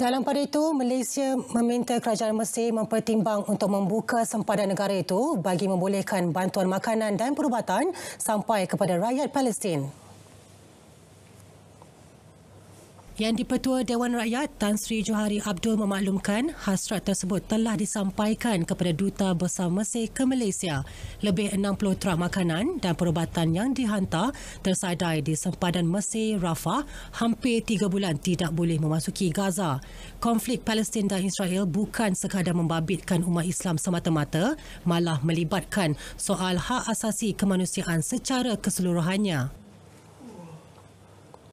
Dalam pada itu, Malaysia meminta kerajaan Mesir mempertimbang untuk membuka sempadan negara itu bagi membolehkan bantuan makanan dan perubatan sampai kepada rakyat Palestin. Yang di-Pertua Dewan Rakyat Tan Sri Johari Abdul memaklumkan hasrat tersebut telah disampaikan kepada Duta Besar Mesir ke Malaysia. Lebih 60 trak makanan dan perubatan yang dihantar tersadai di sempadan Mesir Rafah hampir 3 bulan tidak boleh memasuki Gaza. Konflik Palestin dan Israel bukan sekadar membabitkan umat Islam semata-mata malah melibatkan soal hak asasi kemanusiaan secara keseluruhannya.